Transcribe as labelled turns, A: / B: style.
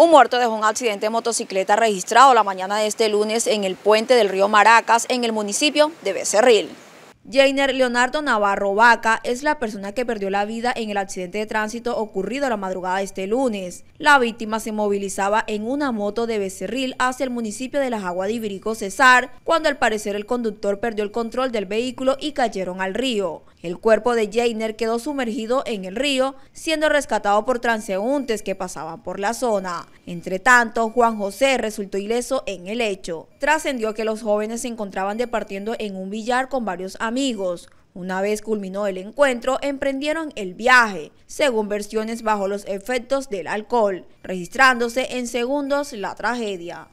A: Un muerto dejó un accidente de motocicleta registrado la mañana de este lunes en el puente del río Maracas, en el municipio de Becerril. Jainer Leonardo Navarro Vaca es la persona que perdió la vida en el accidente de tránsito ocurrido a la madrugada de este lunes. La víctima se movilizaba en una moto de Becerril hacia el municipio de La Jagua de Ibirico Cesar, cuando al parecer el conductor perdió el control del vehículo y cayeron al río. El cuerpo de Jainer quedó sumergido en el río, siendo rescatado por transeúntes que pasaban por la zona. Entre tanto, Juan José resultó ileso en el hecho. Trascendió que los jóvenes se encontraban departiendo en un billar con varios amigos una vez culminó el encuentro, emprendieron el viaje, según versiones bajo los efectos del alcohol, registrándose en segundos la tragedia.